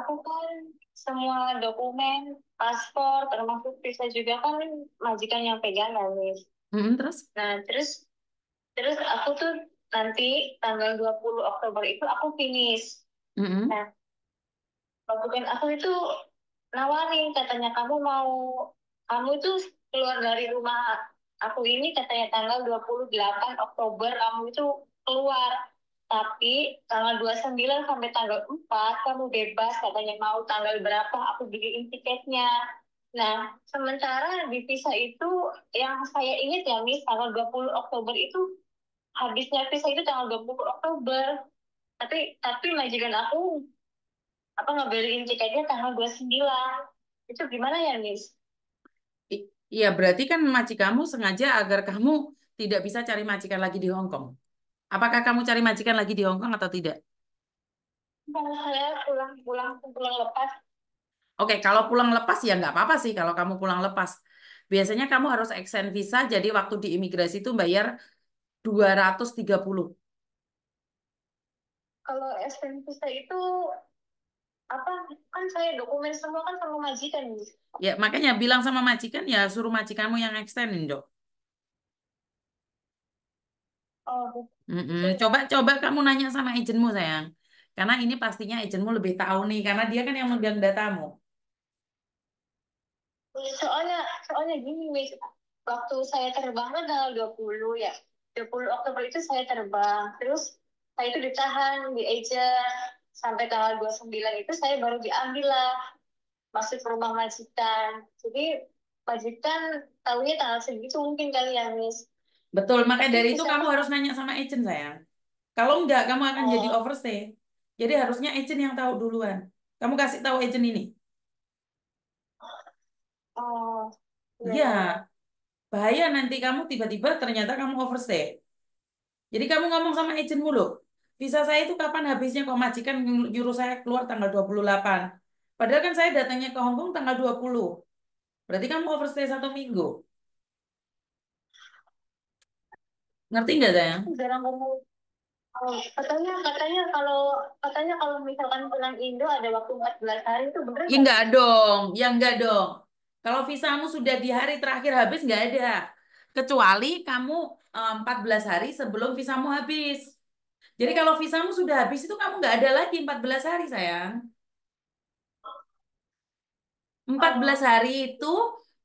aku kan semua dokumen paspor termasuk visa juga kan majikan yang pegang kan mm terus nah terus terus aku tuh nanti tanggal 20 Oktober itu aku finish mm-hmm. nah bukan aku itu nawarin katanya kamu mau kamu itu keluar dari rumah aku ini katanya tanggal 28 Oktober kamu itu keluar tapi tanggal 29 sampai tanggal 4 kamu bebas katanya mau tanggal berapa aku beliin tiketnya nah sementara di visa itu yang saya ingat ya Miss tanggal 20 Oktober itu habisnya visa itu tanggal 20 Oktober tapi tapi majikan aku apa ngebeliin tiketnya tanggal 29 itu gimana ya Miss Iya berarti kan majikanmu sengaja agar kamu tidak bisa cari majikan lagi di Hong Kong. Apakah kamu cari majikan lagi di Hong Kong atau tidak? saya pulang pulang pulang lepas. Oke, kalau pulang lepas ya nggak apa-apa sih kalau kamu pulang lepas. Biasanya kamu harus extend visa, jadi waktu di imigrasi itu bayar 230. Kalau extend visa itu apa kan saya dokumen semua kan sama majikan. Ya, makanya bilang sama majikan ya suruh majikanmu yang extendin, Dok. Oh. Mm-mm. Coba coba kamu nanya sama agentmu sayang. Karena ini pastinya agentmu lebih tahu nih karena dia kan yang megang datamu. Soalnya soalnya gini Miss, waktu saya terbang kan tanggal 20 ya. 20 Oktober itu saya terbang. Terus saya itu ditahan di agent sampai tanggal 29 itu saya baru diambil lah masuk ke rumah majikan. Jadi majikan tahunya tanggal segitu mungkin kali ya Miss. Betul, makanya dari itu kamu harus nanya sama agent saya. Kalau enggak, kamu akan oh. jadi overstay. Jadi harusnya agent yang tahu duluan. Kamu kasih tahu agent ini. Oh. Iya. Ya. Bahaya nanti kamu tiba-tiba ternyata kamu overstay. Jadi kamu ngomong sama agent mulu Visa saya itu kapan habisnya kok majikan nyuruh saya keluar tanggal 28. Padahal kan saya datangnya ke Hongkong Kong tanggal 20. Berarti kamu overstay satu minggu. Ngerti nggak saya? Jarang Oh, katanya katanya kalau katanya kalau misalkan pulang Indo ada waktu 14 hari itu benar? Ya nggak dong, ya nggak dong. Kalau visamu sudah di hari terakhir habis nggak ada. Kecuali kamu um, eh, 14 hari sebelum visamu habis. Jadi kalau visamu sudah habis itu kamu nggak ada lagi 14 hari sayang. 14 hari itu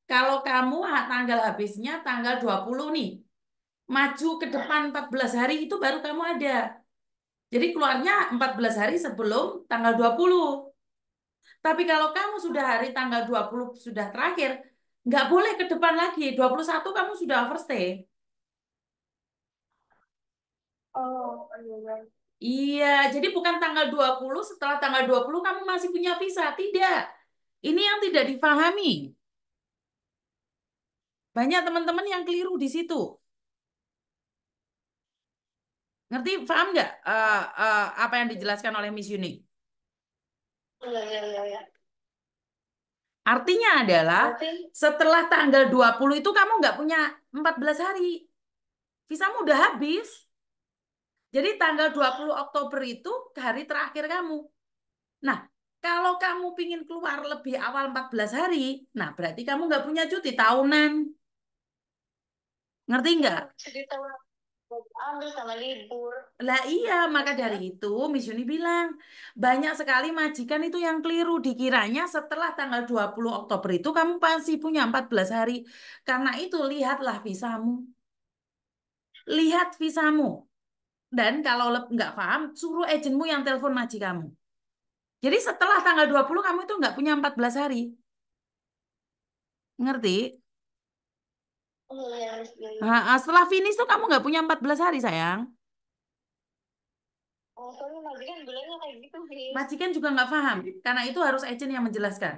kalau kamu ah, tanggal habisnya tanggal 20 nih maju ke depan 14 hari itu baru kamu ada. Jadi keluarnya 14 hari sebelum tanggal 20. Tapi kalau kamu sudah hari tanggal 20 sudah terakhir, nggak boleh ke depan lagi. 21 kamu sudah overstay. Oh, iya. Iya, iya jadi bukan tanggal 20, setelah tanggal 20 kamu masih punya visa. Tidak. Ini yang tidak difahami. Banyak teman-teman yang keliru di situ Ngerti, paham nggak uh, uh, apa yang dijelaskan oleh Miss Yuni? Oh, iya, iya, iya, iya. Artinya adalah setelah tanggal 20 itu kamu nggak punya 14 hari. Visamu udah habis. Jadi tanggal 20 Oktober itu hari terakhir kamu. Nah, kalau kamu pingin keluar lebih awal 14 hari, nah berarti kamu nggak punya cuti tahunan. Ngerti nggak? Cuti tahunan ambil sama libur. Lah iya, maka dari itu Miss Yuni bilang, banyak sekali majikan itu yang keliru dikiranya setelah tanggal 20 Oktober itu kamu pasti punya 14 hari. Karena itu lihatlah visamu. Lihat visamu. Dan kalau nggak paham, suruh agentmu yang telepon majikanmu. Jadi setelah tanggal 20 kamu itu nggak punya 14 hari. Ngerti? Nah, setelah finish tuh kamu nggak punya 14 hari sayang. Oh, soalnya majikan bilangnya kayak gitu sih. Majikan juga nggak paham, karena itu harus agent yang menjelaskan.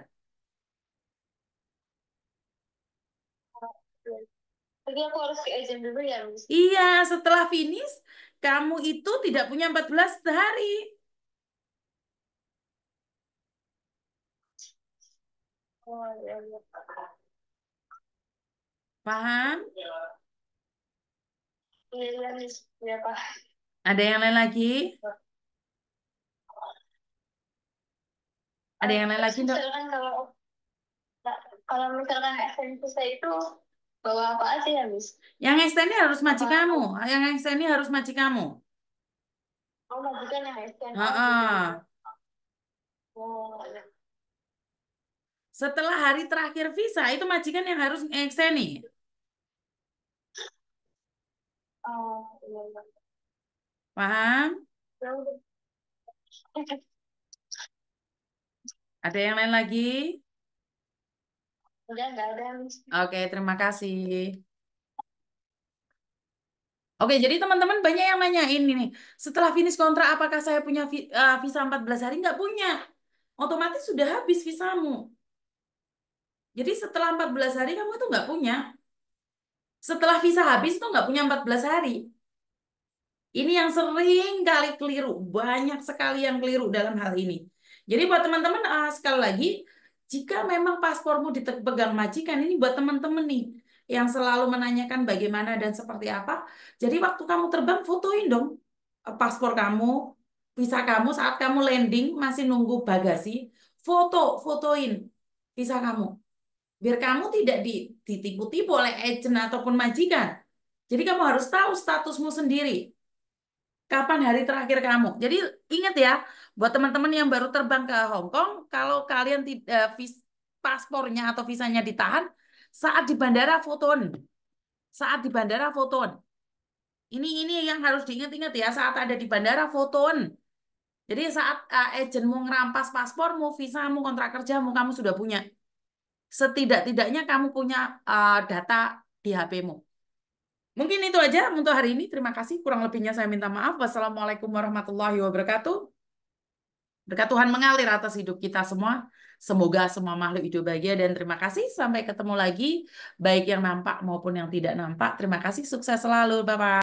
Oh, iya. Jadi aku harus ke agent dulu ya, Miss. Iya, setelah finish, kamu itu tidak punya 14 hari. Oh, ya ya Paham? Iya. Iya, iya, Ada yang lain lagi? Ada yang lain lagi, Dok? Kalau kalau misalkan saya itu bawa apa aja ya, Miss? Yang SN harus majikanmu kamu. Yang SN harus majikanmu kamu. Oh, majikan yang SN. Oh, setelah hari terakhir visa, itu majikan yang harus ngekseni. Oh, iya. iya. Paham? Ya ada yang lain lagi? Oke, terima kasih. Oke, jadi teman-teman banyak yang nanyain ini Setelah finish kontrak, apakah saya punya eh, visa 14 hari? Nggak punya. Otomatis sudah habis visamu. Jadi setelah 14 hari kamu tuh nggak punya. Setelah visa habis tuh nggak punya 14 hari. Ini yang sering kali keliru. Banyak sekali yang keliru dalam hal ini. Jadi buat teman-teman, uh, sekali lagi, jika memang paspormu dipegang majikan, ini buat teman-teman nih, yang selalu menanyakan bagaimana dan seperti apa. Jadi waktu kamu terbang, fotoin dong eh, paspor kamu, visa kamu saat kamu landing, masih nunggu bagasi, foto, fotoin visa kamu biar kamu tidak ditipu-tipu oleh agent ataupun majikan. Jadi kamu harus tahu statusmu sendiri. Kapan hari terakhir kamu? Jadi ingat ya, buat teman-teman yang baru terbang ke Hong Kong, kalau kalian tidak eh, paspornya atau visanya ditahan, saat di bandara foton. Saat di bandara foton. Ini ini yang harus diingat-ingat ya, saat ada di bandara foton. Jadi saat uh, agentmu ngerampas paspormu, visamu, kontrak kerjamu, kamu sudah punya setidak-tidaknya kamu punya uh, data di HP-mu. Mungkin itu aja untuk hari ini. Terima kasih. Kurang lebihnya saya minta maaf. Wassalamualaikum warahmatullahi wabarakatuh. Berkat Tuhan mengalir atas hidup kita semua. Semoga semua makhluk hidup bahagia dan terima kasih. Sampai ketemu lagi, baik yang nampak maupun yang tidak nampak. Terima kasih, sukses selalu. Bye-bye.